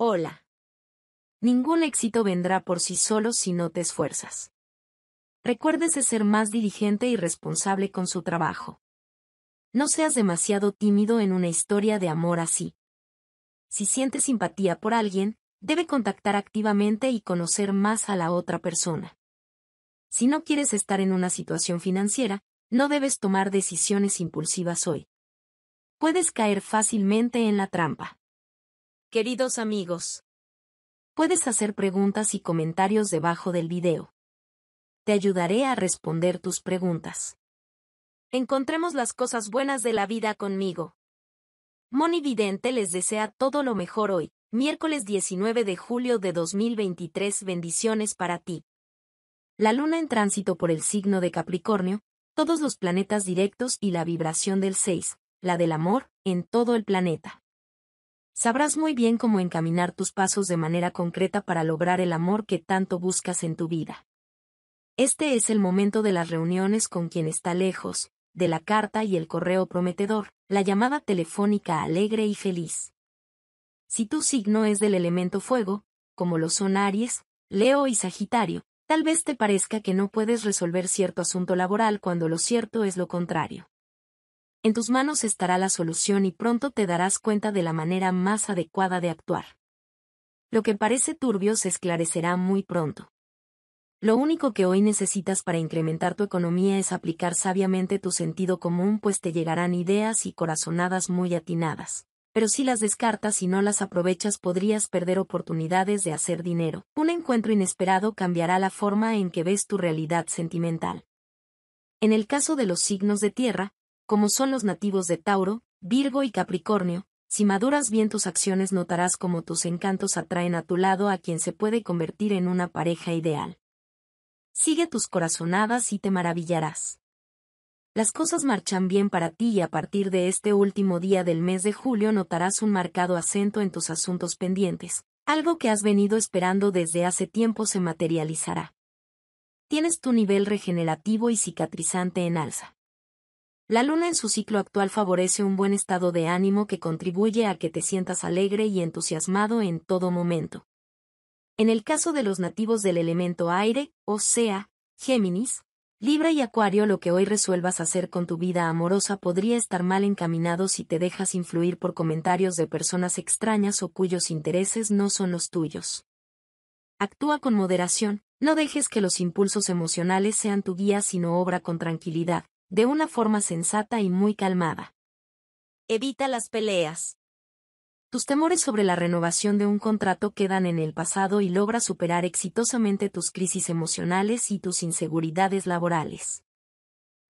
Hola. Ningún éxito vendrá por sí solo si no te esfuerzas. Recuérdese ser más diligente y responsable con su trabajo. No seas demasiado tímido en una historia de amor así. Si sientes simpatía por alguien, debe contactar activamente y conocer más a la otra persona. Si no quieres estar en una situación financiera, no debes tomar decisiones impulsivas hoy. Puedes caer fácilmente en la trampa. Queridos amigos, puedes hacer preguntas y comentarios debajo del video. Te ayudaré a responder tus preguntas. Encontremos las cosas buenas de la vida conmigo. Moni Vidente les desea todo lo mejor hoy, miércoles 19 de julio de 2023. Bendiciones para ti. La luna en tránsito por el signo de Capricornio, todos los planetas directos y la vibración del 6, la del amor, en todo el planeta sabrás muy bien cómo encaminar tus pasos de manera concreta para lograr el amor que tanto buscas en tu vida. Este es el momento de las reuniones con quien está lejos, de la carta y el correo prometedor, la llamada telefónica alegre y feliz. Si tu signo es del elemento fuego, como lo son Aries, Leo y Sagitario, tal vez te parezca que no puedes resolver cierto asunto laboral cuando lo cierto es lo contrario en tus manos estará la solución y pronto te darás cuenta de la manera más adecuada de actuar. Lo que parece turbio se esclarecerá muy pronto. Lo único que hoy necesitas para incrementar tu economía es aplicar sabiamente tu sentido común, pues te llegarán ideas y corazonadas muy atinadas. Pero si las descartas y no las aprovechas podrías perder oportunidades de hacer dinero. Un encuentro inesperado cambiará la forma en que ves tu realidad sentimental. En el caso de los signos de tierra, como son los nativos de Tauro, Virgo y Capricornio, si maduras bien tus acciones notarás cómo tus encantos atraen a tu lado a quien se puede convertir en una pareja ideal. Sigue tus corazonadas y te maravillarás. Las cosas marchan bien para ti y a partir de este último día del mes de julio notarás un marcado acento en tus asuntos pendientes, algo que has venido esperando desde hace tiempo se materializará. Tienes tu nivel regenerativo y cicatrizante en alza. La luna en su ciclo actual favorece un buen estado de ánimo que contribuye a que te sientas alegre y entusiasmado en todo momento. En el caso de los nativos del elemento aire, o sea, Géminis, Libra y Acuario lo que hoy resuelvas hacer con tu vida amorosa podría estar mal encaminado si te dejas influir por comentarios de personas extrañas o cuyos intereses no son los tuyos. Actúa con moderación, no dejes que los impulsos emocionales sean tu guía sino obra con tranquilidad, de una forma sensata y muy calmada. Evita las peleas. Tus temores sobre la renovación de un contrato quedan en el pasado y logra superar exitosamente tus crisis emocionales y tus inseguridades laborales.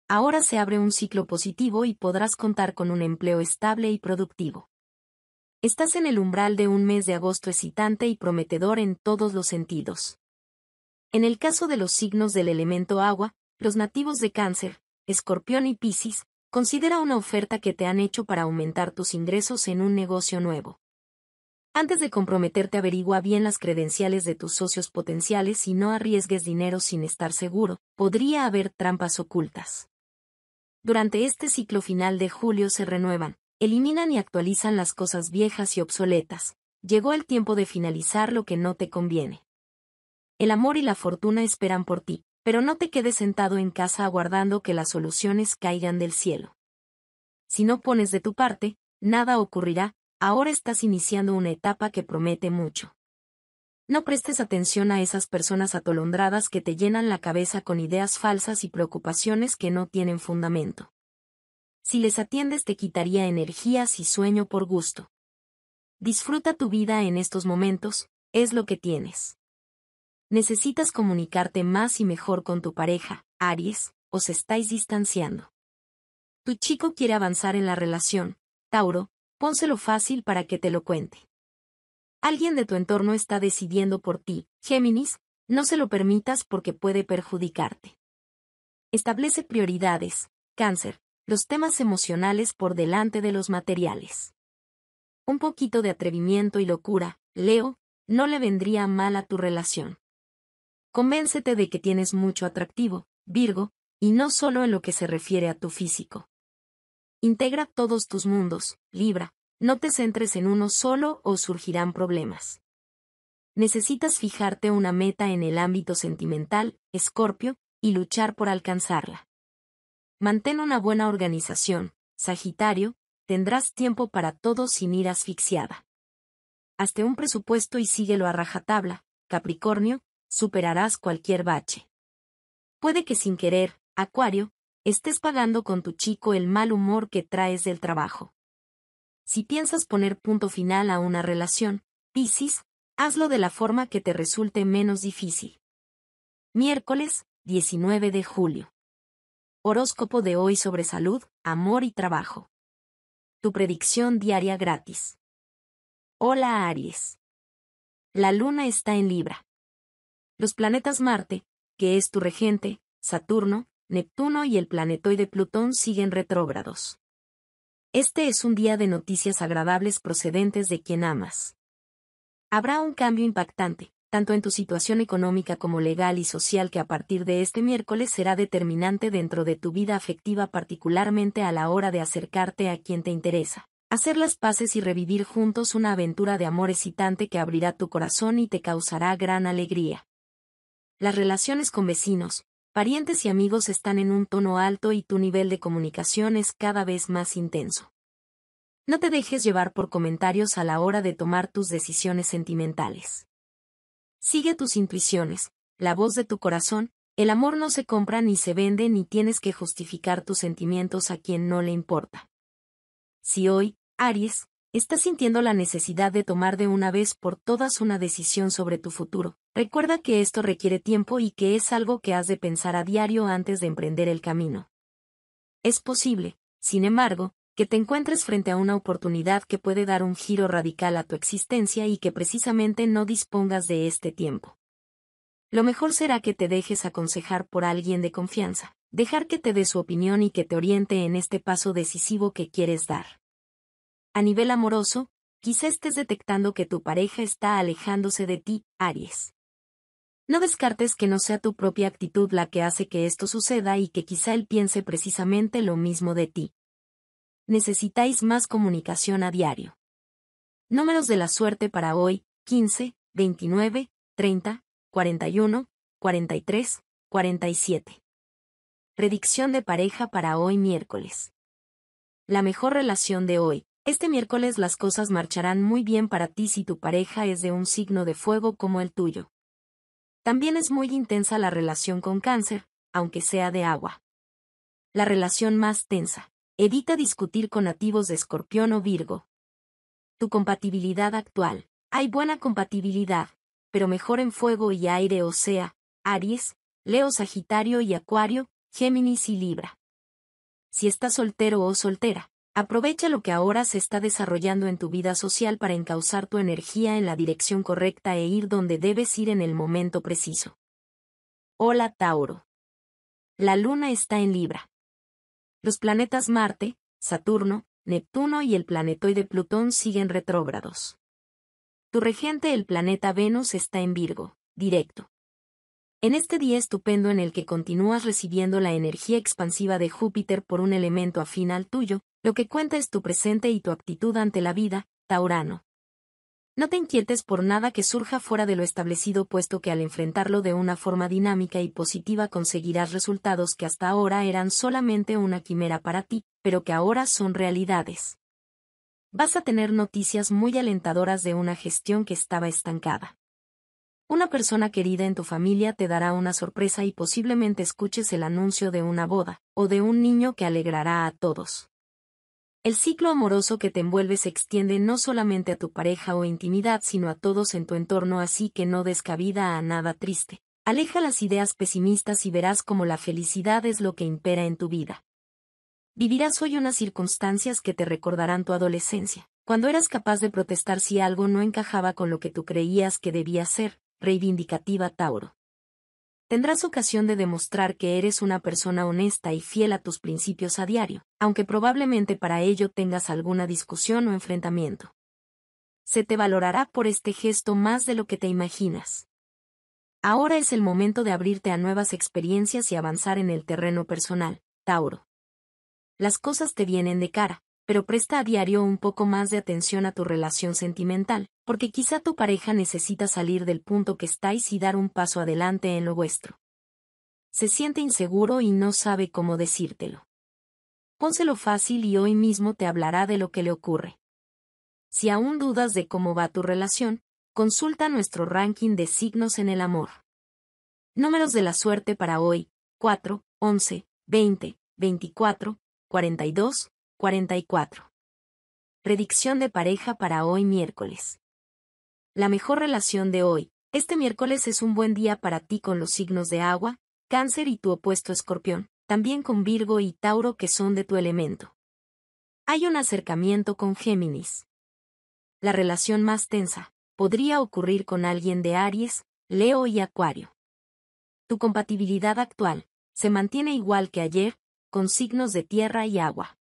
Ahora se abre un ciclo positivo y podrás contar con un empleo estable y productivo. Estás en el umbral de un mes de agosto excitante y prometedor en todos los sentidos. En el caso de los signos del elemento agua, los nativos de cáncer, Escorpión y Piscis, considera una oferta que te han hecho para aumentar tus ingresos en un negocio nuevo. Antes de comprometerte averigua bien las credenciales de tus socios potenciales y no arriesgues dinero sin estar seguro, podría haber trampas ocultas. Durante este ciclo final de julio se renuevan, eliminan y actualizan las cosas viejas y obsoletas. Llegó el tiempo de finalizar lo que no te conviene. El amor y la fortuna esperan por ti, pero no te quedes sentado en casa aguardando que las soluciones caigan del cielo. Si no pones de tu parte, nada ocurrirá, ahora estás iniciando una etapa que promete mucho. No prestes atención a esas personas atolondradas que te llenan la cabeza con ideas falsas y preocupaciones que no tienen fundamento. Si les atiendes te quitaría energías y sueño por gusto. Disfruta tu vida en estos momentos, es lo que tienes. Necesitas comunicarte más y mejor con tu pareja, Aries, os estáis distanciando. Tu chico quiere avanzar en la relación, Tauro, pónselo fácil para que te lo cuente. Alguien de tu entorno está decidiendo por ti, Géminis, no se lo permitas porque puede perjudicarte. Establece prioridades, cáncer, los temas emocionales por delante de los materiales. Un poquito de atrevimiento y locura, Leo, no le vendría mal a tu relación. Convéncete de que tienes mucho atractivo, Virgo, y no solo en lo que se refiere a tu físico. Integra todos tus mundos, Libra, no te centres en uno solo o surgirán problemas. Necesitas fijarte una meta en el ámbito sentimental, Escorpio, y luchar por alcanzarla. Mantén una buena organización, Sagitario, tendrás tiempo para todo sin ir asfixiada. Hazte un presupuesto y síguelo a rajatabla, Capricornio, superarás cualquier bache. Puede que sin querer, Acuario, estés pagando con tu chico el mal humor que traes del trabajo. Si piensas poner punto final a una relación, Piscis, hazlo de la forma que te resulte menos difícil. Miércoles, 19 de julio. Horóscopo de hoy sobre salud, amor y trabajo. Tu predicción diaria gratis. Hola Aries. La luna está en Libra. Los planetas Marte, que es tu regente, Saturno, Neptuno y el planetoide Plutón siguen retrógrados. Este es un día de noticias agradables procedentes de quien amas. Habrá un cambio impactante, tanto en tu situación económica como legal y social que a partir de este miércoles será determinante dentro de tu vida afectiva particularmente a la hora de acercarte a quien te interesa. Hacer las paces y revivir juntos una aventura de amor excitante que abrirá tu corazón y te causará gran alegría las relaciones con vecinos, parientes y amigos están en un tono alto y tu nivel de comunicación es cada vez más intenso. No te dejes llevar por comentarios a la hora de tomar tus decisiones sentimentales. Sigue tus intuiciones, la voz de tu corazón, el amor no se compra ni se vende ni tienes que justificar tus sentimientos a quien no le importa. Si hoy, Aries, Estás sintiendo la necesidad de tomar de una vez por todas una decisión sobre tu futuro. Recuerda que esto requiere tiempo y que es algo que has de pensar a diario antes de emprender el camino. Es posible, sin embargo, que te encuentres frente a una oportunidad que puede dar un giro radical a tu existencia y que precisamente no dispongas de este tiempo. Lo mejor será que te dejes aconsejar por alguien de confianza, dejar que te dé su opinión y que te oriente en este paso decisivo que quieres dar. A nivel amoroso, quizá estés detectando que tu pareja está alejándose de ti, Aries. No descartes que no sea tu propia actitud la que hace que esto suceda y que quizá él piense precisamente lo mismo de ti. Necesitáis más comunicación a diario. Números de la suerte para hoy, 15, 29, 30, 41, 43, 47. Predicción de pareja para hoy miércoles. La mejor relación de hoy, este miércoles las cosas marcharán muy bien para ti si tu pareja es de un signo de fuego como el tuyo. También es muy intensa la relación con cáncer, aunque sea de agua. La relación más tensa. Evita discutir con nativos de escorpión o virgo. Tu compatibilidad actual. Hay buena compatibilidad, pero mejor en fuego y aire o sea, Aries, Leo Sagitario y Acuario, Géminis y Libra. Si estás soltero o soltera, Aprovecha lo que ahora se está desarrollando en tu vida social para encauzar tu energía en la dirección correcta e ir donde debes ir en el momento preciso. Hola Tauro. La luna está en Libra. Los planetas Marte, Saturno, Neptuno y el planetoide Plutón siguen retrógrados. Tu regente el planeta Venus está en Virgo, directo. En este día estupendo en el que continúas recibiendo la energía expansiva de Júpiter por un elemento afín al tuyo, lo que cuenta es tu presente y tu actitud ante la vida, Taurano. No te inquietes por nada que surja fuera de lo establecido puesto que al enfrentarlo de una forma dinámica y positiva conseguirás resultados que hasta ahora eran solamente una quimera para ti, pero que ahora son realidades. Vas a tener noticias muy alentadoras de una gestión que estaba estancada. Una persona querida en tu familia te dará una sorpresa y posiblemente escuches el anuncio de una boda, o de un niño que alegrará a todos. El ciclo amoroso que te envuelve se extiende no solamente a tu pareja o intimidad, sino a todos en tu entorno, así que no des cabida a nada triste. Aleja las ideas pesimistas y verás cómo la felicidad es lo que impera en tu vida. Vivirás hoy unas circunstancias que te recordarán tu adolescencia, cuando eras capaz de protestar si algo no encajaba con lo que tú creías que debía ser, reivindicativa Tauro tendrás ocasión de demostrar que eres una persona honesta y fiel a tus principios a diario, aunque probablemente para ello tengas alguna discusión o enfrentamiento. Se te valorará por este gesto más de lo que te imaginas. Ahora es el momento de abrirte a nuevas experiencias y avanzar en el terreno personal, Tauro. Las cosas te vienen de cara, pero presta a diario un poco más de atención a tu relación sentimental, porque quizá tu pareja necesita salir del punto que estáis y dar un paso adelante en lo vuestro. Se siente inseguro y no sabe cómo decírtelo. Pónselo fácil y hoy mismo te hablará de lo que le ocurre. Si aún dudas de cómo va tu relación, consulta nuestro ranking de signos en el amor. Números de la suerte para hoy, 4, 11, 20, 24, 42, 44. Predicción de pareja para hoy miércoles. La mejor relación de hoy. Este miércoles es un buen día para ti con los signos de agua, cáncer y tu opuesto escorpión, también con Virgo y Tauro que son de tu elemento. Hay un acercamiento con Géminis. La relación más tensa podría ocurrir con alguien de Aries, Leo y Acuario. Tu compatibilidad actual se mantiene igual que ayer, con signos de tierra y agua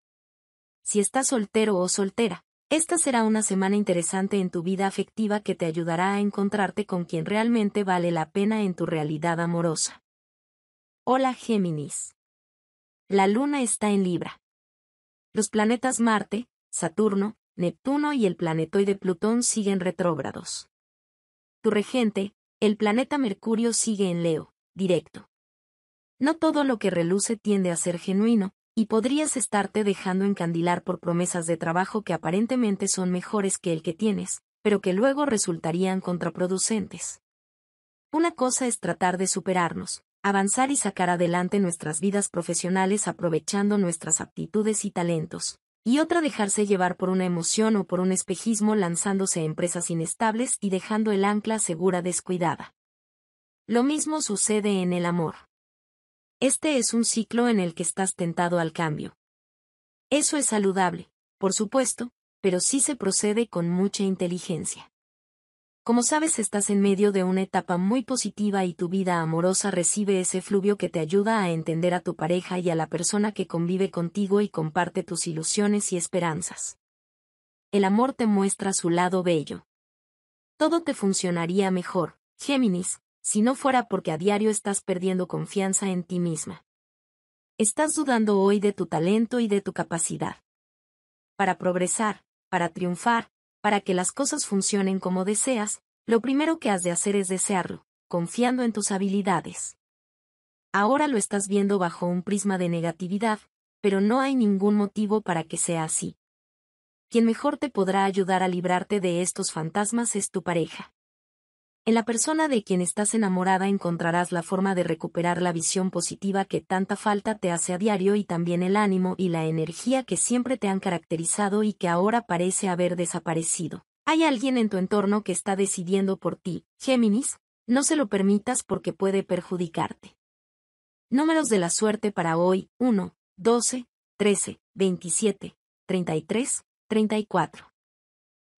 si estás soltero o soltera. Esta será una semana interesante en tu vida afectiva que te ayudará a encontrarte con quien realmente vale la pena en tu realidad amorosa. Hola Géminis. La luna está en Libra. Los planetas Marte, Saturno, Neptuno y el planetoide Plutón siguen retrógrados. Tu regente, el planeta Mercurio sigue en Leo, directo. No todo lo que reluce tiende a ser genuino, y podrías estarte dejando encandilar por promesas de trabajo que aparentemente son mejores que el que tienes, pero que luego resultarían contraproducentes. Una cosa es tratar de superarnos, avanzar y sacar adelante nuestras vidas profesionales aprovechando nuestras aptitudes y talentos, y otra dejarse llevar por una emoción o por un espejismo lanzándose a empresas inestables y dejando el ancla segura descuidada. Lo mismo sucede en el amor. Este es un ciclo en el que estás tentado al cambio. Eso es saludable, por supuesto, pero sí se procede con mucha inteligencia. Como sabes, estás en medio de una etapa muy positiva y tu vida amorosa recibe ese fluvio que te ayuda a entender a tu pareja y a la persona que convive contigo y comparte tus ilusiones y esperanzas. El amor te muestra su lado bello. Todo te funcionaría mejor, Géminis, si no fuera porque a diario estás perdiendo confianza en ti misma. Estás dudando hoy de tu talento y de tu capacidad. Para progresar, para triunfar, para que las cosas funcionen como deseas, lo primero que has de hacer es desearlo, confiando en tus habilidades. Ahora lo estás viendo bajo un prisma de negatividad, pero no hay ningún motivo para que sea así. Quien mejor te podrá ayudar a librarte de estos fantasmas es tu pareja. En la persona de quien estás enamorada encontrarás la forma de recuperar la visión positiva que tanta falta te hace a diario y también el ánimo y la energía que siempre te han caracterizado y que ahora parece haber desaparecido. Hay alguien en tu entorno que está decidiendo por ti, Géminis, no se lo permitas porque puede perjudicarte. Números de la suerte para hoy, 1, 12, 13, 27, 33, 34.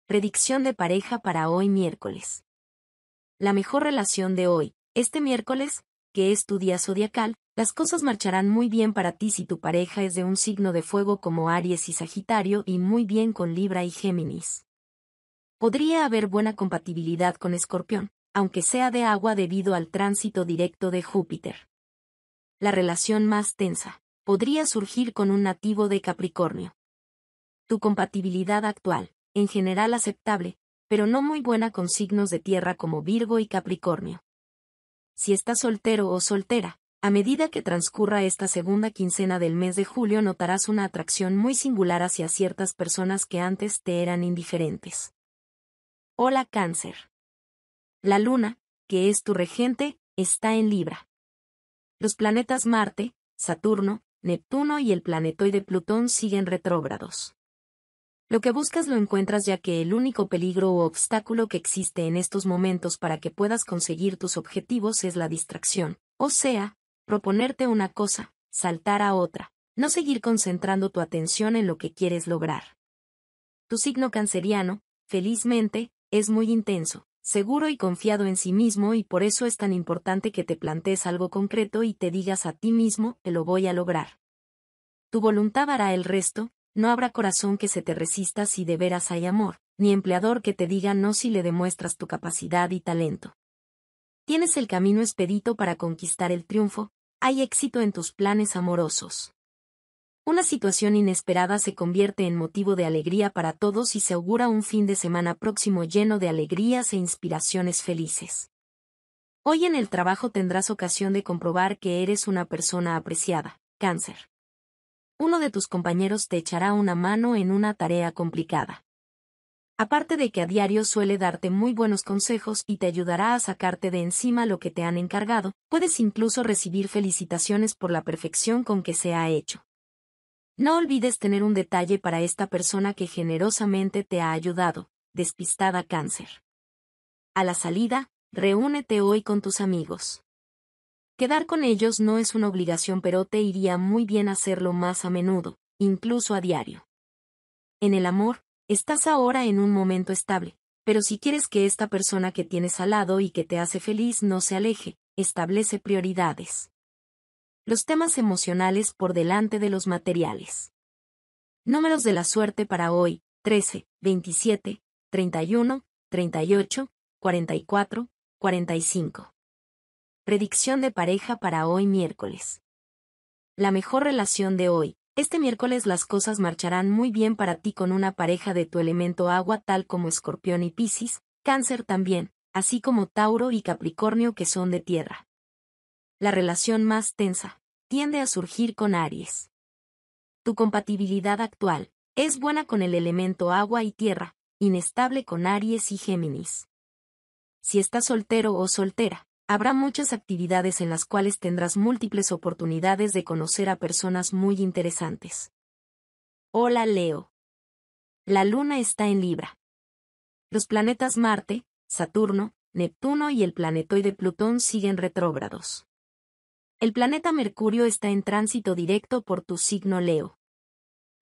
Predicción de pareja para hoy miércoles la mejor relación de hoy, este miércoles, que es tu día zodiacal, las cosas marcharán muy bien para ti si tu pareja es de un signo de fuego como Aries y Sagitario y muy bien con Libra y Géminis. Podría haber buena compatibilidad con Escorpión, aunque sea de agua debido al tránsito directo de Júpiter. La relación más tensa podría surgir con un nativo de Capricornio. Tu compatibilidad actual, en general aceptable, pero no muy buena con signos de tierra como Virgo y Capricornio. Si estás soltero o soltera, a medida que transcurra esta segunda quincena del mes de julio notarás una atracción muy singular hacia ciertas personas que antes te eran indiferentes. Hola Cáncer. La Luna, que es tu regente, está en Libra. Los planetas Marte, Saturno, Neptuno y el planetoide Plutón siguen retrógrados. Lo que buscas lo encuentras ya que el único peligro o obstáculo que existe en estos momentos para que puedas conseguir tus objetivos es la distracción, o sea, proponerte una cosa, saltar a otra, no seguir concentrando tu atención en lo que quieres lograr. Tu signo canceriano, felizmente, es muy intenso, seguro y confiado en sí mismo y por eso es tan importante que te plantees algo concreto y te digas a ti mismo que lo voy a lograr. Tu voluntad hará el resto, no habrá corazón que se te resista si de veras hay amor, ni empleador que te diga no si le demuestras tu capacidad y talento. Tienes el camino expedito para conquistar el triunfo, hay éxito en tus planes amorosos. Una situación inesperada se convierte en motivo de alegría para todos y se augura un fin de semana próximo lleno de alegrías e inspiraciones felices. Hoy en el trabajo tendrás ocasión de comprobar que eres una persona apreciada. Cáncer uno de tus compañeros te echará una mano en una tarea complicada. Aparte de que a diario suele darte muy buenos consejos y te ayudará a sacarte de encima lo que te han encargado, puedes incluso recibir felicitaciones por la perfección con que se ha hecho. No olvides tener un detalle para esta persona que generosamente te ha ayudado, despistada cáncer. A la salida, reúnete hoy con tus amigos. Quedar con ellos no es una obligación pero te iría muy bien hacerlo más a menudo, incluso a diario. En el amor, estás ahora en un momento estable, pero si quieres que esta persona que tienes al lado y que te hace feliz no se aleje, establece prioridades. Los temas emocionales por delante de los materiales. Números de la suerte para hoy, 13, 27, 31, 38, 44, 45. Predicción de pareja para hoy miércoles. La mejor relación de hoy. Este miércoles las cosas marcharán muy bien para ti con una pareja de tu elemento agua tal como Escorpión y Piscis, Cáncer también, así como Tauro y Capricornio que son de tierra. La relación más tensa tiende a surgir con Aries. Tu compatibilidad actual es buena con el elemento agua y tierra, inestable con Aries y Géminis. Si estás soltero o soltera, Habrá muchas actividades en las cuales tendrás múltiples oportunidades de conocer a personas muy interesantes. Hola Leo. La luna está en Libra. Los planetas Marte, Saturno, Neptuno y el planetoide Plutón siguen retrógrados. El planeta Mercurio está en tránsito directo por tu signo Leo.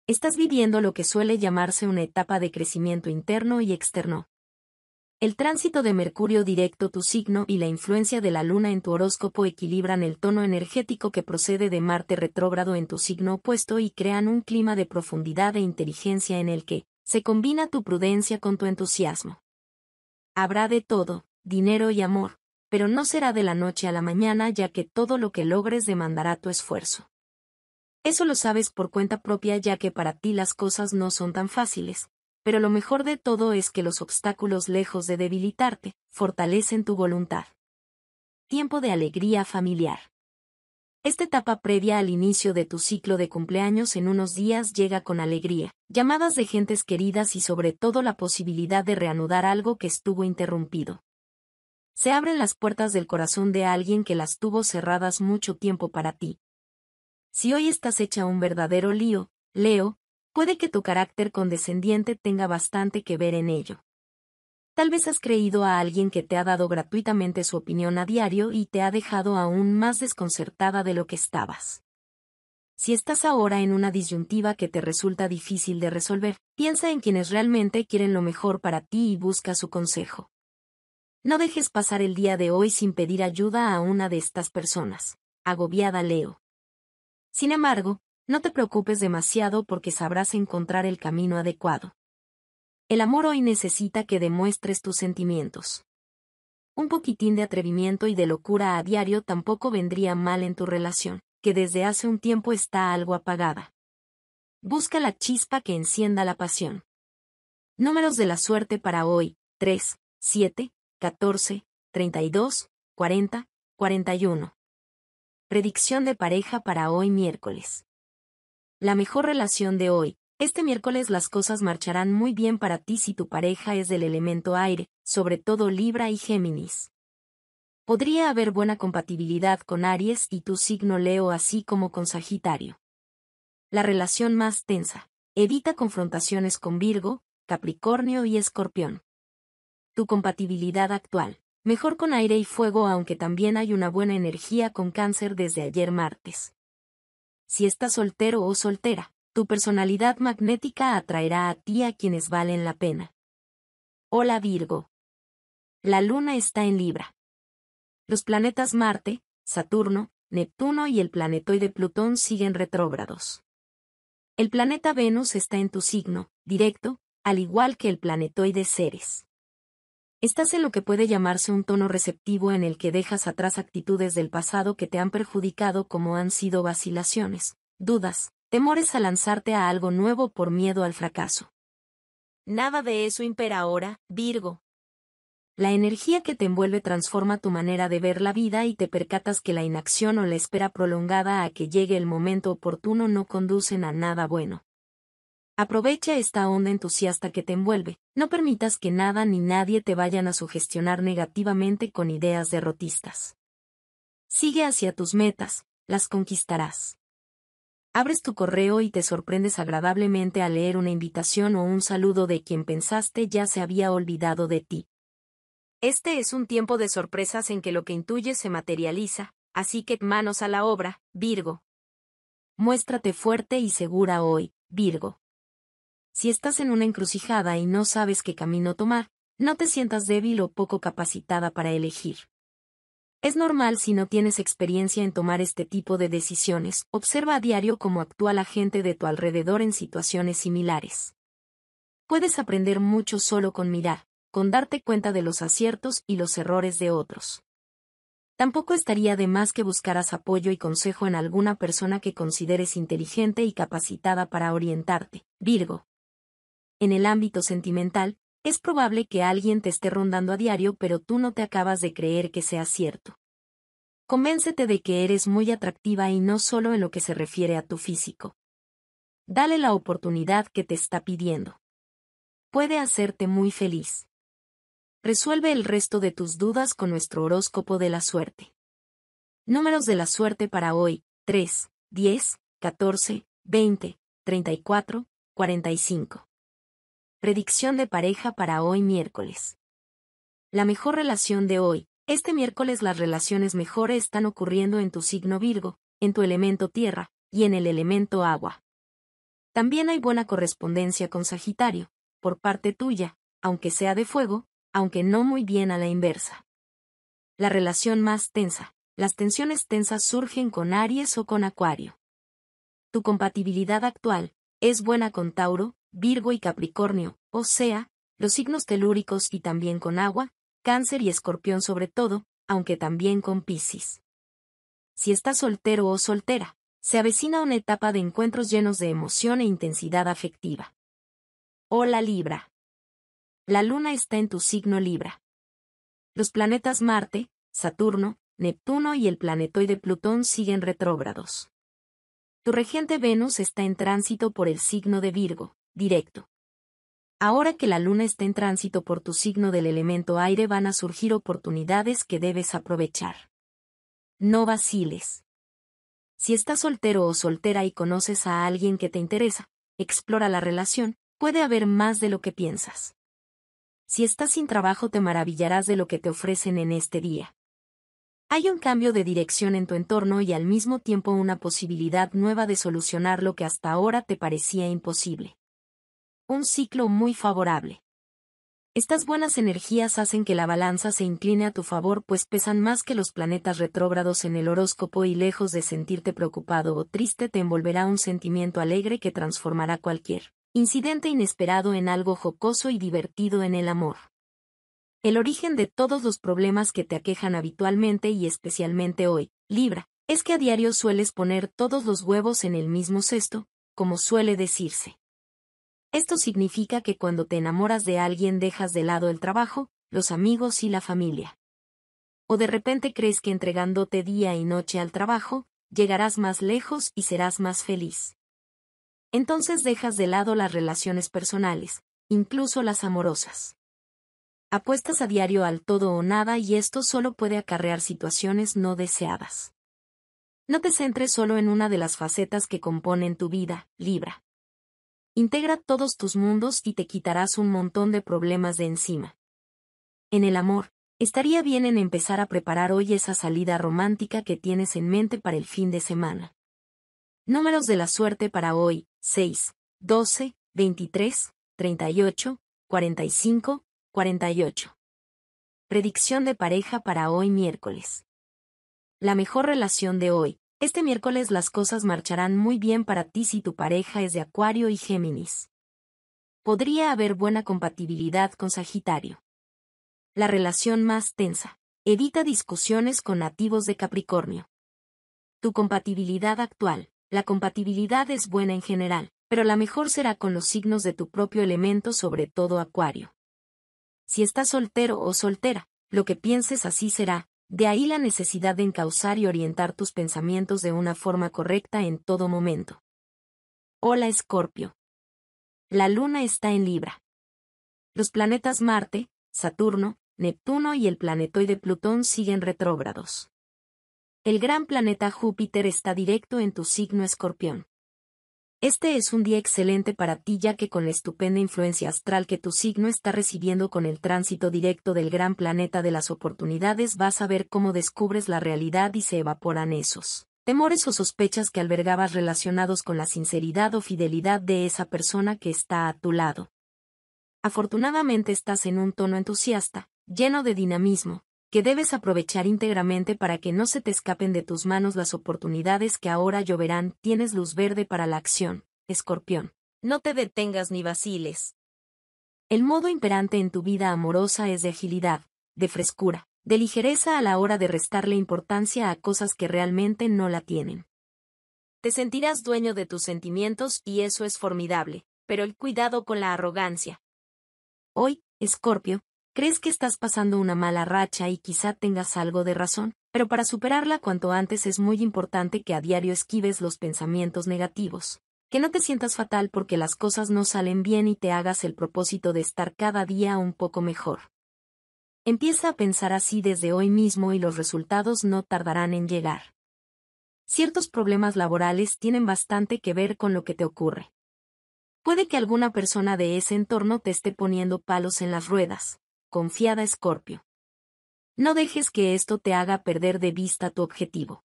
Estás viviendo lo que suele llamarse una etapa de crecimiento interno y externo, el tránsito de Mercurio directo tu signo y la influencia de la Luna en tu horóscopo equilibran el tono energético que procede de Marte retrógrado en tu signo opuesto y crean un clima de profundidad e inteligencia en el que se combina tu prudencia con tu entusiasmo. Habrá de todo, dinero y amor, pero no será de la noche a la mañana ya que todo lo que logres demandará tu esfuerzo. Eso lo sabes por cuenta propia ya que para ti las cosas no son tan fáciles, pero lo mejor de todo es que los obstáculos lejos de debilitarte, fortalecen tu voluntad. Tiempo de alegría familiar. Esta etapa previa al inicio de tu ciclo de cumpleaños en unos días llega con alegría, llamadas de gentes queridas y sobre todo la posibilidad de reanudar algo que estuvo interrumpido. Se abren las puertas del corazón de alguien que las tuvo cerradas mucho tiempo para ti. Si hoy estás hecha un verdadero lío, Leo, Puede que tu carácter condescendiente tenga bastante que ver en ello. Tal vez has creído a alguien que te ha dado gratuitamente su opinión a diario y te ha dejado aún más desconcertada de lo que estabas. Si estás ahora en una disyuntiva que te resulta difícil de resolver, piensa en quienes realmente quieren lo mejor para ti y busca su consejo. No dejes pasar el día de hoy sin pedir ayuda a una de estas personas. Agobiada Leo. Sin embargo, no te preocupes demasiado porque sabrás encontrar el camino adecuado. El amor hoy necesita que demuestres tus sentimientos. Un poquitín de atrevimiento y de locura a diario tampoco vendría mal en tu relación, que desde hace un tiempo está algo apagada. Busca la chispa que encienda la pasión. Números de la suerte para hoy, 3, 7, 14, 32, 40, 41. Predicción de pareja para hoy miércoles la mejor relación de hoy. Este miércoles las cosas marcharán muy bien para ti si tu pareja es del elemento aire, sobre todo Libra y Géminis. Podría haber buena compatibilidad con Aries y tu signo Leo así como con Sagitario. La relación más tensa. Evita confrontaciones con Virgo, Capricornio y Escorpión. Tu compatibilidad actual. Mejor con aire y fuego aunque también hay una buena energía con cáncer desde ayer martes si estás soltero o soltera, tu personalidad magnética atraerá a ti a quienes valen la pena. Hola Virgo. La luna está en Libra. Los planetas Marte, Saturno, Neptuno y el planetoide Plutón siguen retrógrados. El planeta Venus está en tu signo, directo, al igual que el planetoide Ceres. Estás en lo que puede llamarse un tono receptivo en el que dejas atrás actitudes del pasado que te han perjudicado como han sido vacilaciones, dudas, temores a lanzarte a algo nuevo por miedo al fracaso. Nada de eso impera ahora, Virgo. La energía que te envuelve transforma tu manera de ver la vida y te percatas que la inacción o la espera prolongada a que llegue el momento oportuno no conducen a nada bueno. Aprovecha esta onda entusiasta que te envuelve, no permitas que nada ni nadie te vayan a sugestionar negativamente con ideas derrotistas. Sigue hacia tus metas, las conquistarás. Abres tu correo y te sorprendes agradablemente al leer una invitación o un saludo de quien pensaste ya se había olvidado de ti. Este es un tiempo de sorpresas en que lo que intuyes se materializa, así que manos a la obra, Virgo. Muéstrate fuerte y segura hoy, Virgo. Si estás en una encrucijada y no sabes qué camino tomar, no te sientas débil o poco capacitada para elegir. Es normal si no tienes experiencia en tomar este tipo de decisiones, observa a diario cómo actúa la gente de tu alrededor en situaciones similares. Puedes aprender mucho solo con mirar, con darte cuenta de los aciertos y los errores de otros. Tampoco estaría de más que buscaras apoyo y consejo en alguna persona que consideres inteligente y capacitada para orientarte. Virgo, en el ámbito sentimental, es probable que alguien te esté rondando a diario pero tú no te acabas de creer que sea cierto. Convéncete de que eres muy atractiva y no solo en lo que se refiere a tu físico. Dale la oportunidad que te está pidiendo. Puede hacerte muy feliz. Resuelve el resto de tus dudas con nuestro horóscopo de la suerte. Números de la suerte para hoy, 3, 10, 14, 20, 34, 45. Predicción de pareja para hoy miércoles. La mejor relación de hoy. Este miércoles las relaciones mejores están ocurriendo en tu signo Virgo, en tu elemento tierra, y en el elemento agua. También hay buena correspondencia con Sagitario, por parte tuya, aunque sea de fuego, aunque no muy bien a la inversa. La relación más tensa. Las tensiones tensas surgen con Aries o con Acuario. Tu compatibilidad actual es buena con Tauro, Virgo y Capricornio, o sea, los signos telúricos y también con agua, Cáncer y Escorpión sobre todo, aunque también con Piscis. Si estás soltero o soltera, se avecina una etapa de encuentros llenos de emoción e intensidad afectiva. Hola Libra. La luna está en tu signo Libra. Los planetas Marte, Saturno, Neptuno y el planetoide Plutón siguen retrógrados. Tu regente Venus está en tránsito por el signo de Virgo, directo. Ahora que la luna está en tránsito por tu signo del elemento aire van a surgir oportunidades que debes aprovechar. No vaciles. Si estás soltero o soltera y conoces a alguien que te interesa, explora la relación, puede haber más de lo que piensas. Si estás sin trabajo te maravillarás de lo que te ofrecen en este día. Hay un cambio de dirección en tu entorno y al mismo tiempo una posibilidad nueva de solucionar lo que hasta ahora te parecía imposible. Un ciclo muy favorable. Estas buenas energías hacen que la balanza se incline a tu favor pues pesan más que los planetas retrógrados en el horóscopo y lejos de sentirte preocupado o triste te envolverá un sentimiento alegre que transformará cualquier incidente inesperado en algo jocoso y divertido en el amor. El origen de todos los problemas que te aquejan habitualmente y especialmente hoy, Libra, es que a diario sueles poner todos los huevos en el mismo cesto, como suele decirse. Esto significa que cuando te enamoras de alguien dejas de lado el trabajo, los amigos y la familia. O de repente crees que entregándote día y noche al trabajo, llegarás más lejos y serás más feliz. Entonces dejas de lado las relaciones personales, incluso las amorosas. Apuestas a diario al todo o nada y esto solo puede acarrear situaciones no deseadas. No te centres solo en una de las facetas que componen tu vida, Libra. Integra todos tus mundos y te quitarás un montón de problemas de encima. En el amor, estaría bien en empezar a preparar hoy esa salida romántica que tienes en mente para el fin de semana. Números de la suerte para hoy, 6, 12, 23, 38, 45, 48. Predicción de pareja para hoy miércoles. La mejor relación de hoy, este miércoles las cosas marcharán muy bien para ti si tu pareja es de Acuario y Géminis. Podría haber buena compatibilidad con Sagitario. La relación más tensa. Evita discusiones con nativos de Capricornio. Tu compatibilidad actual. La compatibilidad es buena en general, pero la mejor será con los signos de tu propio elemento, sobre todo Acuario. Si estás soltero o soltera, lo que pienses así será, de ahí la necesidad de encauzar y orientar tus pensamientos de una forma correcta en todo momento. Hola Escorpio. La luna está en Libra. Los planetas Marte, Saturno, Neptuno y el planetoide Plutón siguen retrógrados. El gran planeta Júpiter está directo en tu signo escorpión. Este es un día excelente para ti ya que con la estupenda influencia astral que tu signo está recibiendo con el tránsito directo del gran planeta de las oportunidades vas a ver cómo descubres la realidad y se evaporan esos temores o sospechas que albergabas relacionados con la sinceridad o fidelidad de esa persona que está a tu lado. Afortunadamente estás en un tono entusiasta, lleno de dinamismo, que debes aprovechar íntegramente para que no se te escapen de tus manos las oportunidades que ahora lloverán. Tienes luz verde para la acción, escorpión. No te detengas ni vaciles. El modo imperante en tu vida amorosa es de agilidad, de frescura, de ligereza a la hora de restarle importancia a cosas que realmente no la tienen. Te sentirás dueño de tus sentimientos y eso es formidable, pero el cuidado con la arrogancia. Hoy, Escorpio, Crees que estás pasando una mala racha y quizá tengas algo de razón, pero para superarla cuanto antes es muy importante que a diario esquives los pensamientos negativos. Que no te sientas fatal porque las cosas no salen bien y te hagas el propósito de estar cada día un poco mejor. Empieza a pensar así desde hoy mismo y los resultados no tardarán en llegar. Ciertos problemas laborales tienen bastante que ver con lo que te ocurre. Puede que alguna persona de ese entorno te esté poniendo palos en las ruedas, confiada Escorpio. No dejes que esto te haga perder de vista tu objetivo.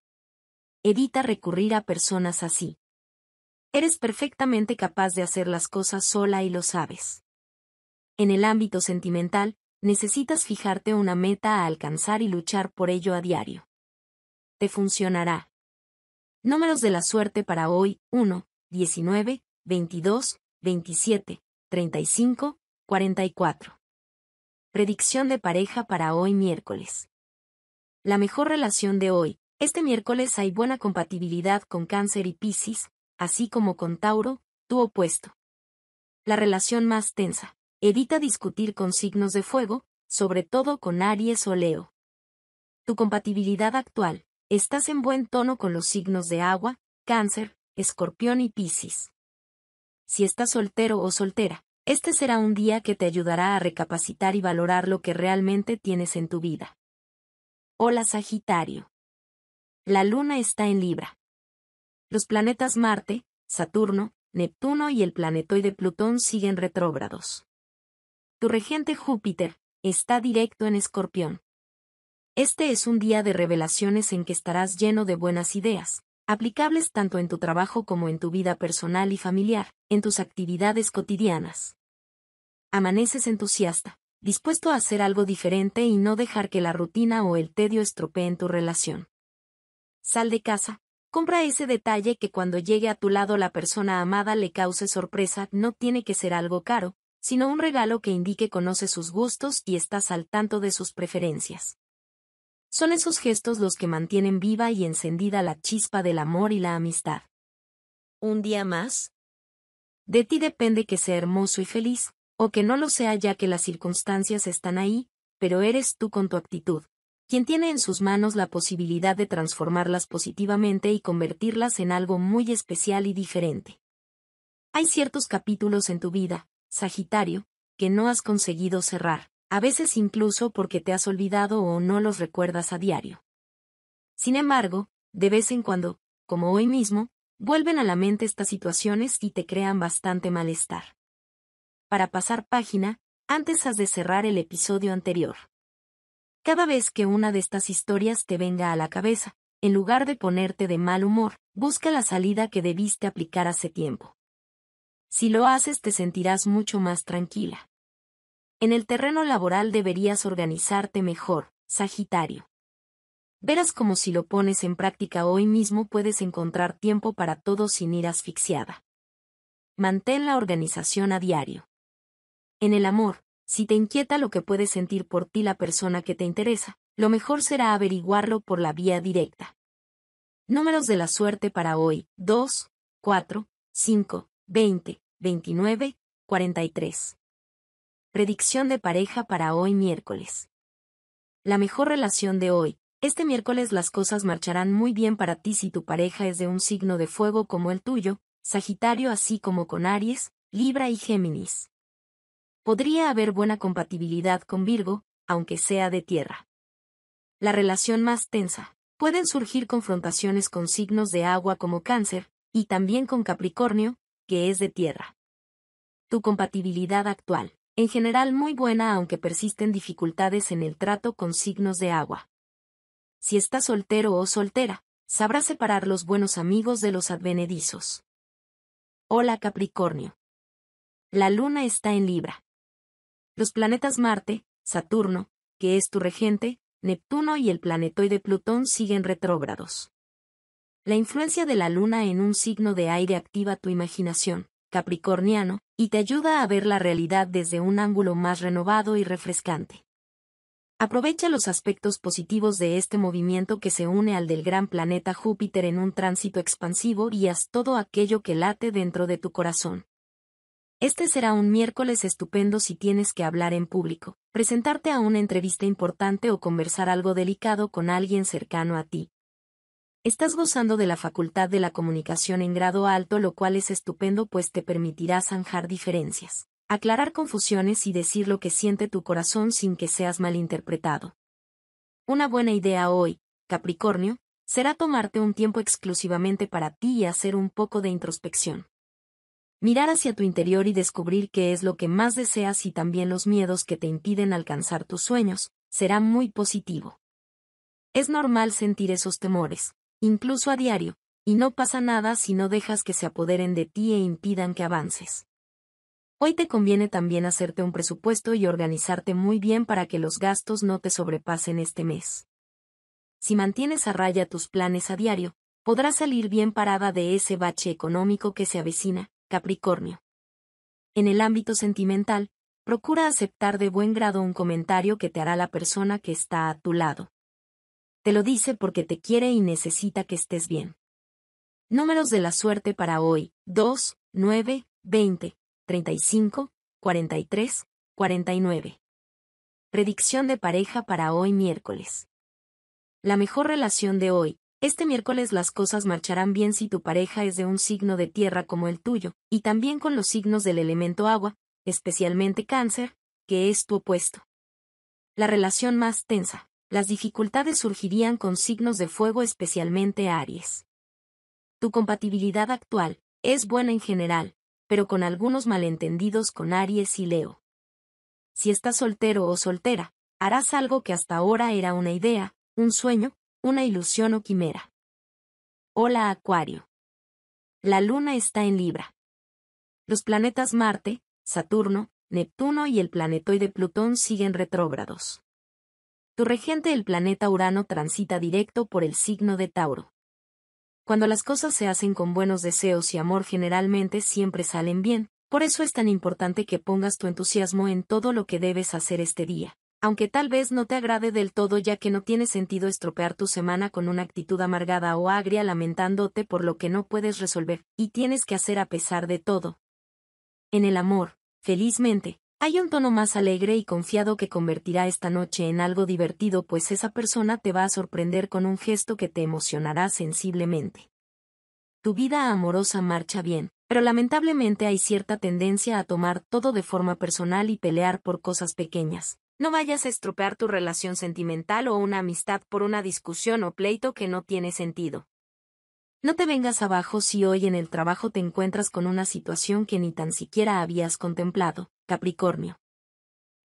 Evita recurrir a personas así. Eres perfectamente capaz de hacer las cosas sola y lo sabes. En el ámbito sentimental, necesitas fijarte una meta a alcanzar y luchar por ello a diario. Te funcionará. Números de la suerte para hoy, 1, 19, 22, 27, 35, 44. Predicción de pareja para hoy miércoles. La mejor relación de hoy. Este miércoles hay buena compatibilidad con Cáncer y Piscis, así como con Tauro, tu opuesto. La relación más tensa. Evita discutir con signos de fuego, sobre todo con Aries o Leo. Tu compatibilidad actual. Estás en buen tono con los signos de agua, Cáncer, Escorpión y Piscis. Si estás soltero o soltera, este será un día que te ayudará a recapacitar y valorar lo que realmente tienes en tu vida. Hola Sagitario. La luna está en Libra. Los planetas Marte, Saturno, Neptuno y el planetoide Plutón siguen retrógrados. Tu regente Júpiter está directo en Escorpión. Este es un día de revelaciones en que estarás lleno de buenas ideas, aplicables tanto en tu trabajo como en tu vida personal y familiar, en tus actividades cotidianas. Amaneces entusiasta, dispuesto a hacer algo diferente y no dejar que la rutina o el tedio estropeen tu relación. Sal de casa, compra ese detalle que cuando llegue a tu lado la persona amada le cause sorpresa, no tiene que ser algo caro, sino un regalo que indique conoce sus gustos y estás al tanto de sus preferencias. Son esos gestos los que mantienen viva y encendida la chispa del amor y la amistad. ¿Un día más? De ti depende que sea hermoso y feliz, o que no lo sea ya que las circunstancias están ahí, pero eres tú con tu actitud, quien tiene en sus manos la posibilidad de transformarlas positivamente y convertirlas en algo muy especial y diferente. Hay ciertos capítulos en tu vida, Sagitario, que no has conseguido cerrar, a veces incluso porque te has olvidado o no los recuerdas a diario. Sin embargo, de vez en cuando, como hoy mismo, vuelven a la mente estas situaciones y te crean bastante malestar para pasar página, antes has de cerrar el episodio anterior. Cada vez que una de estas historias te venga a la cabeza, en lugar de ponerte de mal humor, busca la salida que debiste aplicar hace tiempo. Si lo haces te sentirás mucho más tranquila. En el terreno laboral deberías organizarte mejor, Sagitario. Verás como si lo pones en práctica hoy mismo puedes encontrar tiempo para todo sin ir asfixiada. Mantén la organización a diario. En el amor, si te inquieta lo que puede sentir por ti la persona que te interesa, lo mejor será averiguarlo por la vía directa. Números de la suerte para hoy, 2, 4, 5, 20, 29, 43. Predicción de pareja para hoy miércoles. La mejor relación de hoy. Este miércoles las cosas marcharán muy bien para ti si tu pareja es de un signo de fuego como el tuyo, Sagitario así como con Aries, Libra y Géminis podría haber buena compatibilidad con Virgo, aunque sea de tierra. La relación más tensa. Pueden surgir confrontaciones con signos de agua como cáncer, y también con Capricornio, que es de tierra. Tu compatibilidad actual. En general muy buena aunque persisten dificultades en el trato con signos de agua. Si estás soltero o soltera, sabrás separar los buenos amigos de los advenedizos. Hola Capricornio. La luna está en Libra, los planetas Marte, Saturno, que es tu regente, Neptuno y el planetoide Plutón siguen retrógrados. La influencia de la Luna en un signo de aire activa tu imaginación, Capricorniano, y te ayuda a ver la realidad desde un ángulo más renovado y refrescante. Aprovecha los aspectos positivos de este movimiento que se une al del gran planeta Júpiter en un tránsito expansivo y haz todo aquello que late dentro de tu corazón. Este será un miércoles estupendo si tienes que hablar en público, presentarte a una entrevista importante o conversar algo delicado con alguien cercano a ti. Estás gozando de la facultad de la comunicación en grado alto, lo cual es estupendo pues te permitirá zanjar diferencias, aclarar confusiones y decir lo que siente tu corazón sin que seas malinterpretado. Una buena idea hoy, Capricornio, será tomarte un tiempo exclusivamente para ti y hacer un poco de introspección mirar hacia tu interior y descubrir qué es lo que más deseas y también los miedos que te impiden alcanzar tus sueños, será muy positivo. Es normal sentir esos temores, incluso a diario, y no pasa nada si no dejas que se apoderen de ti e impidan que avances. Hoy te conviene también hacerte un presupuesto y organizarte muy bien para que los gastos no te sobrepasen este mes. Si mantienes a raya tus planes a diario, podrás salir bien parada de ese bache económico que se avecina, Capricornio. En el ámbito sentimental, procura aceptar de buen grado un comentario que te hará la persona que está a tu lado. Te lo dice porque te quiere y necesita que estés bien. Números de la suerte para hoy, 2, 9, 20, 35, 43, 49. Predicción de pareja para hoy miércoles. La mejor relación de hoy, este miércoles las cosas marcharán bien si tu pareja es de un signo de tierra como el tuyo, y también con los signos del elemento agua, especialmente cáncer, que es tu opuesto. La relación más tensa. Las dificultades surgirían con signos de fuego especialmente Aries. Tu compatibilidad actual es buena en general, pero con algunos malentendidos con Aries y Leo. Si estás soltero o soltera, harás algo que hasta ahora era una idea, un sueño, una ilusión o quimera. Hola Acuario. La Luna está en Libra. Los planetas Marte, Saturno, Neptuno y el planetoide Plutón siguen retrógrados. Tu regente el planeta Urano transita directo por el signo de Tauro. Cuando las cosas se hacen con buenos deseos y amor generalmente siempre salen bien, por eso es tan importante que pongas tu entusiasmo en todo lo que debes hacer este día aunque tal vez no te agrade del todo ya que no tiene sentido estropear tu semana con una actitud amargada o agria lamentándote por lo que no puedes resolver y tienes que hacer a pesar de todo. En el amor, felizmente, hay un tono más alegre y confiado que convertirá esta noche en algo divertido pues esa persona te va a sorprender con un gesto que te emocionará sensiblemente. Tu vida amorosa marcha bien, pero lamentablemente hay cierta tendencia a tomar todo de forma personal y pelear por cosas pequeñas. No vayas a estropear tu relación sentimental o una amistad por una discusión o pleito que no tiene sentido. No te vengas abajo si hoy en el trabajo te encuentras con una situación que ni tan siquiera habías contemplado, Capricornio.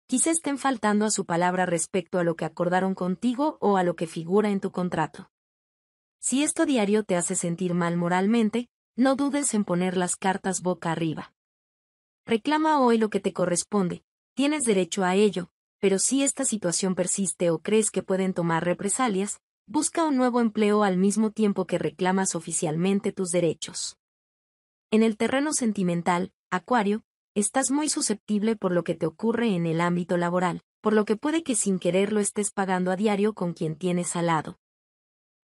Quizá estén faltando a su palabra respecto a lo que acordaron contigo o a lo que figura en tu contrato. Si esto diario te hace sentir mal moralmente, no dudes en poner las cartas boca arriba. Reclama hoy lo que te corresponde, tienes derecho a ello, pero si esta situación persiste o crees que pueden tomar represalias, busca un nuevo empleo al mismo tiempo que reclamas oficialmente tus derechos. En el terreno sentimental, Acuario, estás muy susceptible por lo que te ocurre en el ámbito laboral, por lo que puede que sin querer lo estés pagando a diario con quien tienes al lado.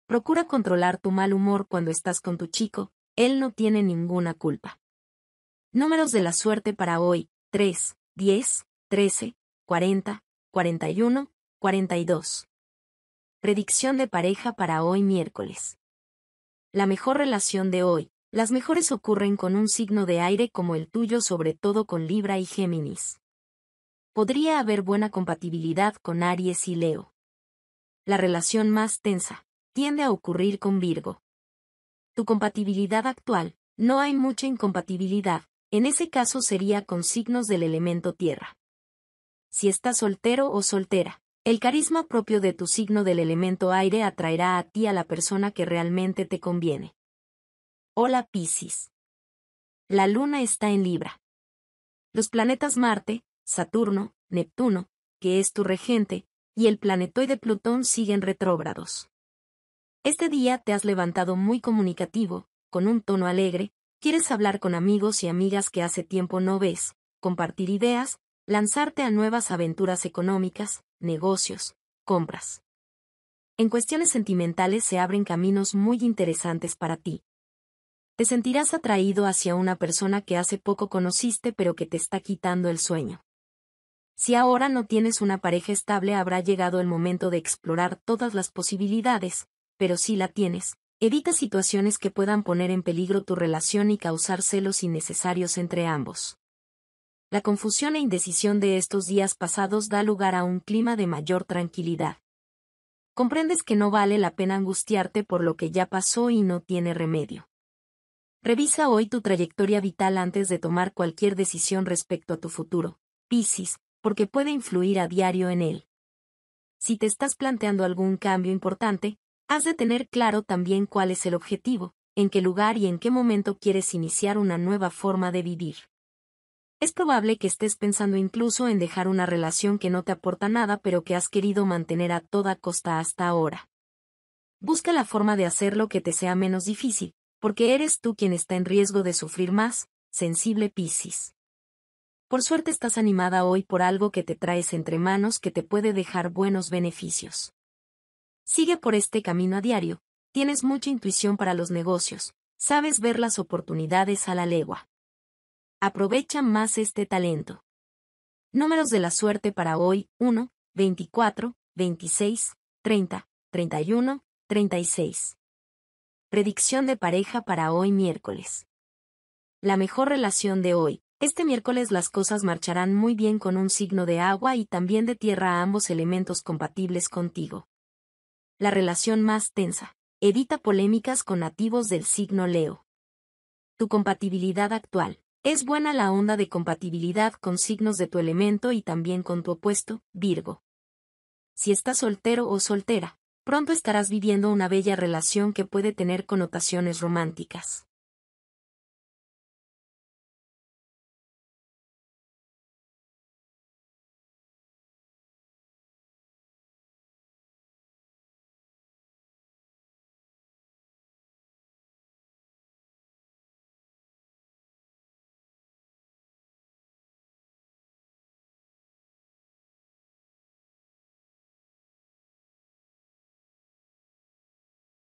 Procura controlar tu mal humor cuando estás con tu chico, él no tiene ninguna culpa. Números de la suerte para hoy, 3, 10, 13, 40, 41, 42. Predicción de pareja para hoy miércoles. La mejor relación de hoy, las mejores ocurren con un signo de aire como el tuyo, sobre todo con Libra y Géminis. Podría haber buena compatibilidad con Aries y Leo. La relación más tensa tiende a ocurrir con Virgo. Tu compatibilidad actual, no hay mucha incompatibilidad, en ese caso sería con signos del elemento tierra si estás soltero o soltera. El carisma propio de tu signo del elemento aire atraerá a ti a la persona que realmente te conviene. Hola Piscis. La luna está en Libra. Los planetas Marte, Saturno, Neptuno, que es tu regente, y el planetoide Plutón siguen retrógrados. Este día te has levantado muy comunicativo, con un tono alegre, quieres hablar con amigos y amigas que hace tiempo no ves, compartir ideas, lanzarte a nuevas aventuras económicas, negocios, compras. En cuestiones sentimentales se abren caminos muy interesantes para ti. Te sentirás atraído hacia una persona que hace poco conociste pero que te está quitando el sueño. Si ahora no tienes una pareja estable habrá llegado el momento de explorar todas las posibilidades, pero si la tienes, evita situaciones que puedan poner en peligro tu relación y causar celos innecesarios entre ambos. La confusión e indecisión de estos días pasados da lugar a un clima de mayor tranquilidad. Comprendes que no vale la pena angustiarte por lo que ya pasó y no tiene remedio. Revisa hoy tu trayectoria vital antes de tomar cualquier decisión respecto a tu futuro, Piscis, porque puede influir a diario en él. Si te estás planteando algún cambio importante, has de tener claro también cuál es el objetivo, en qué lugar y en qué momento quieres iniciar una nueva forma de vivir. Es probable que estés pensando incluso en dejar una relación que no te aporta nada pero que has querido mantener a toda costa hasta ahora. Busca la forma de hacerlo que te sea menos difícil, porque eres tú quien está en riesgo de sufrir más, sensible Piscis. Por suerte estás animada hoy por algo que te traes entre manos que te puede dejar buenos beneficios. Sigue por este camino a diario, tienes mucha intuición para los negocios, sabes ver las oportunidades a la legua. Aprovecha más este talento. Números de la suerte para hoy, 1, 24, 26, 30, 31, 36. Predicción de pareja para hoy miércoles. La mejor relación de hoy. Este miércoles las cosas marcharán muy bien con un signo de agua y también de tierra a ambos elementos compatibles contigo. La relación más tensa. Evita polémicas con nativos del signo Leo. Tu compatibilidad actual. Es buena la onda de compatibilidad con signos de tu elemento y también con tu opuesto, Virgo. Si estás soltero o soltera, pronto estarás viviendo una bella relación que puede tener connotaciones románticas.